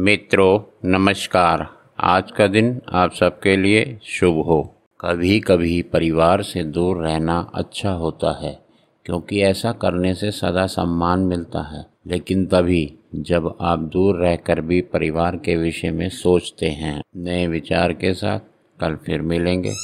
मित्रों नमस्कार आज का दिन आप सबके लिए शुभ हो कभी कभी परिवार से दूर रहना अच्छा होता है क्योंकि ऐसा करने से सदा सम्मान मिलता है लेकिन तभी जब आप दूर रहकर भी परिवार के विषय में सोचते हैं नए विचार के साथ कल फिर मिलेंगे